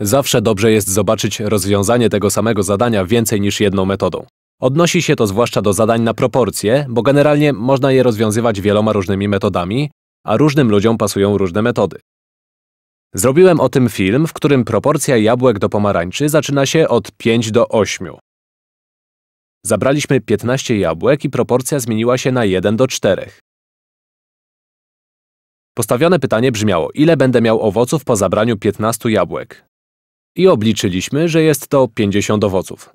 Zawsze dobrze jest zobaczyć rozwiązanie tego samego zadania więcej niż jedną metodą. Odnosi się to zwłaszcza do zadań na proporcje, bo generalnie można je rozwiązywać wieloma różnymi metodami, a różnym ludziom pasują różne metody. Zrobiłem o tym film, w którym proporcja jabłek do pomarańczy zaczyna się od 5 do 8. Zabraliśmy 15 jabłek i proporcja zmieniła się na 1 do 4. Postawione pytanie brzmiało, ile będę miał owoców po zabraniu 15 jabłek? i obliczyliśmy, że jest to 50 owoców.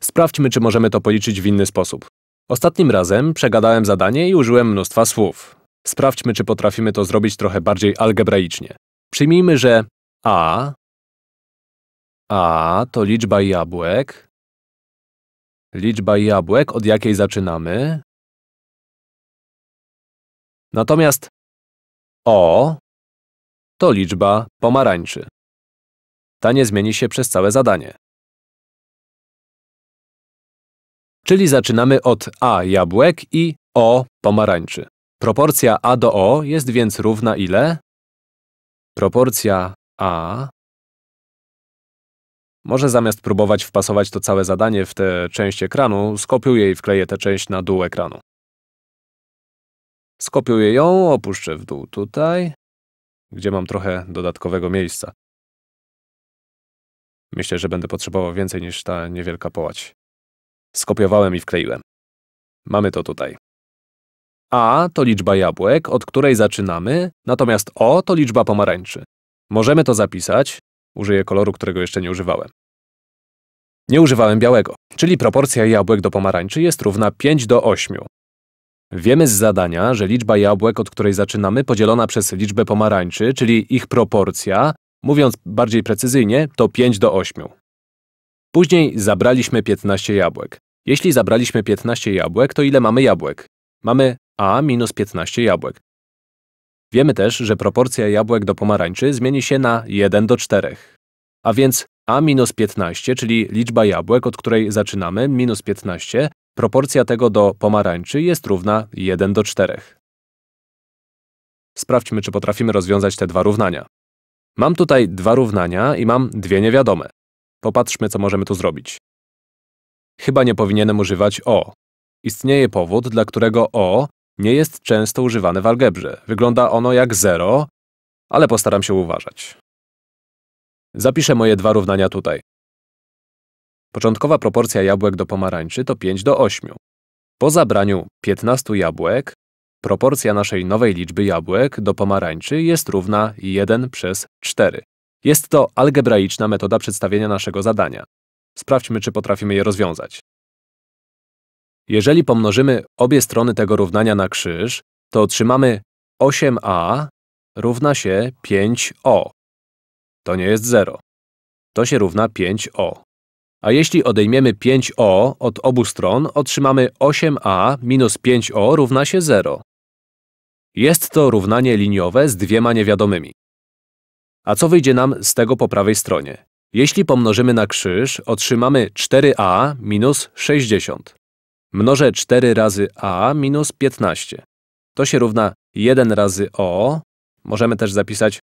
Sprawdźmy, czy możemy to policzyć w inny sposób. Ostatnim razem przegadałem zadanie i użyłem mnóstwa słów. Sprawdźmy, czy potrafimy to zrobić trochę bardziej algebraicznie. Przyjmijmy, że a a to liczba jabłek. Liczba jabłek, od jakiej zaczynamy. Natomiast o to liczba pomarańczy ta nie zmieni się przez całe zadanie. Czyli zaczynamy od A jabłek i O pomarańczy. Proporcja A do O jest więc równa ile? Proporcja A... Może zamiast próbować wpasować to całe zadanie w tę część ekranu, skopiuję i wkleję tę część na dół ekranu. Skopiuję ją, opuszczę w dół tutaj, gdzie mam trochę dodatkowego miejsca. Myślę, że będę potrzebował więcej niż ta niewielka połać. Skopiowałem i wkleiłem. Mamy to tutaj. A to liczba jabłek, od której zaczynamy, natomiast O to liczba pomarańczy. Możemy to zapisać. Użyję koloru, którego jeszcze nie używałem. Nie używałem białego, czyli proporcja jabłek do pomarańczy jest równa 5 do 8. Wiemy z zadania, że liczba jabłek, od której zaczynamy, podzielona przez liczbę pomarańczy, czyli ich proporcja, Mówiąc bardziej precyzyjnie, to 5 do 8. Później zabraliśmy 15 jabłek. Jeśli zabraliśmy 15 jabłek, to ile mamy jabłek? Mamy a minus 15 jabłek. Wiemy też, że proporcja jabłek do pomarańczy zmieni się na 1 do 4. A więc a minus 15, czyli liczba jabłek, od której zaczynamy, minus 15, proporcja tego do pomarańczy jest równa 1 do 4. Sprawdźmy, czy potrafimy rozwiązać te dwa równania. Mam tutaj dwa równania i mam dwie niewiadome. Popatrzmy, co możemy tu zrobić. Chyba nie powinienem używać o. Istnieje powód, dla którego o nie jest często używane w algebrze. Wygląda ono jak zero, ale postaram się uważać. Zapiszę moje dwa równania tutaj. Początkowa proporcja jabłek do pomarańczy to 5 do 8. Po zabraniu 15 jabłek Proporcja naszej nowej liczby jabłek do pomarańczy jest równa 1 przez 4. Jest to algebraiczna metoda przedstawienia naszego zadania. Sprawdźmy, czy potrafimy je rozwiązać. Jeżeli pomnożymy obie strony tego równania na krzyż, to otrzymamy 8a równa się 5o. To nie jest 0. To się równa 5o. A jeśli odejmiemy 5o od obu stron, otrzymamy 8a minus 5o równa się 0. Jest to równanie liniowe z dwiema niewiadomymi. A co wyjdzie nam z tego po prawej stronie? Jeśli pomnożymy na krzyż, otrzymamy 4a minus 60. Mnożę 4 razy a minus 15. To się równa 1 razy o, możemy też zapisać,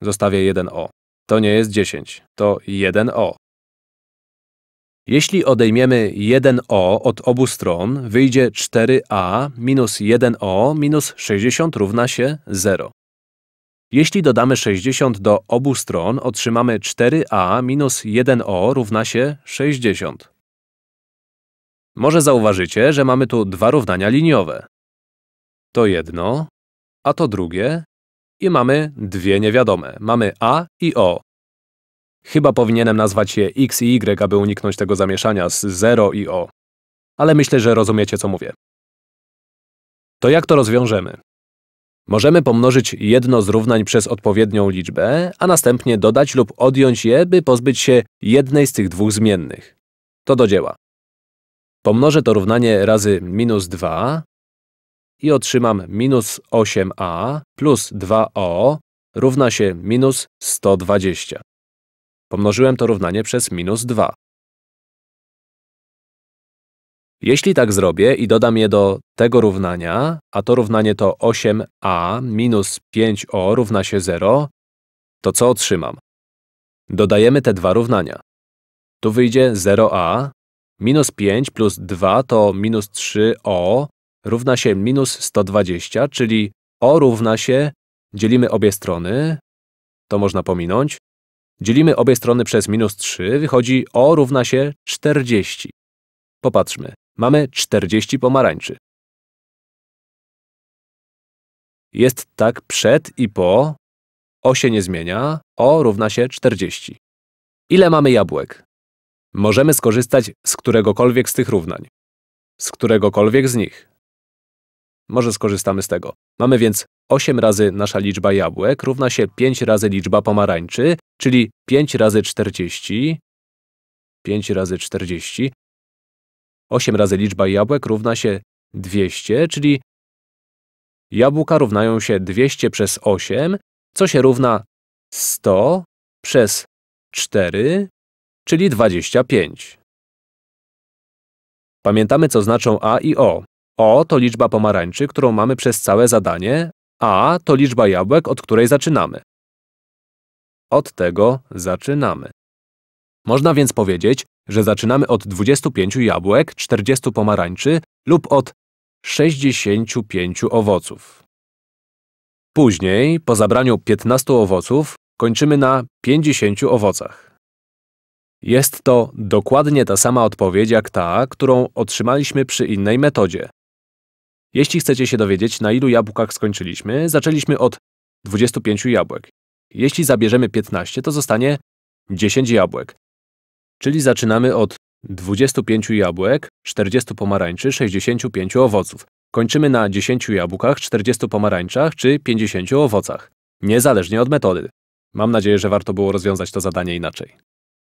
zostawię 1o. To nie jest 10, to 1o. Jeśli odejmiemy 1o od obu stron, wyjdzie 4a minus 1o minus 60 równa się 0. Jeśli dodamy 60 do obu stron, otrzymamy 4a minus 1o równa się 60. Może zauważycie, że mamy tu dwa równania liniowe. To jedno, a to drugie i mamy dwie niewiadome. Mamy a i o. Chyba powinienem nazwać je X i Y, aby uniknąć tego zamieszania z 0 i O. Ale myślę, że rozumiecie, co mówię. To jak to rozwiążemy? Możemy pomnożyć jedno z równań przez odpowiednią liczbę, a następnie dodać lub odjąć je, by pozbyć się jednej z tych dwóch zmiennych. To do dzieła. Pomnożę to równanie razy minus 2 i otrzymam minus 8a plus 2o równa się minus 120. Pomnożyłem to równanie przez minus 2. Jeśli tak zrobię i dodam je do tego równania, a to równanie to 8a minus 5o równa się 0, to co otrzymam? Dodajemy te dwa równania. Tu wyjdzie 0a, minus 5 plus 2 to minus 3o równa się minus 120, czyli o równa się, dzielimy obie strony, to można pominąć, Dzielimy obie strony przez minus 3, wychodzi O równa się 40. Popatrzmy, mamy 40 pomarańczy. Jest tak przed i po. O się nie zmienia, O równa się 40. Ile mamy jabłek? Możemy skorzystać z któregokolwiek z tych równań. Z któregokolwiek z nich. Może skorzystamy z tego. Mamy więc 8 razy nasza liczba jabłek równa się 5 razy liczba pomarańczy, czyli 5 razy 40. 5 razy 40. 8 razy liczba jabłek równa się 200, czyli jabłka równają się 200 przez 8, co się równa 100 przez 4, czyli 25. Pamiętamy, co znaczą A i O. O to liczba pomarańczy, którą mamy przez całe zadanie, a to liczba jabłek, od której zaczynamy. Od tego zaczynamy. Można więc powiedzieć, że zaczynamy od 25 jabłek, 40 pomarańczy lub od 65 owoców. Później, po zabraniu 15 owoców, kończymy na 50 owocach. Jest to dokładnie ta sama odpowiedź jak ta, którą otrzymaliśmy przy innej metodzie. Jeśli chcecie się dowiedzieć, na ilu jabłkach skończyliśmy, zaczęliśmy od 25 jabłek. Jeśli zabierzemy 15, to zostanie 10 jabłek. Czyli zaczynamy od 25 jabłek, 40 pomarańczy, 65 owoców. Kończymy na 10 jabłkach, 40 pomarańczach czy 50 owocach. Niezależnie od metody. Mam nadzieję, że warto było rozwiązać to zadanie inaczej.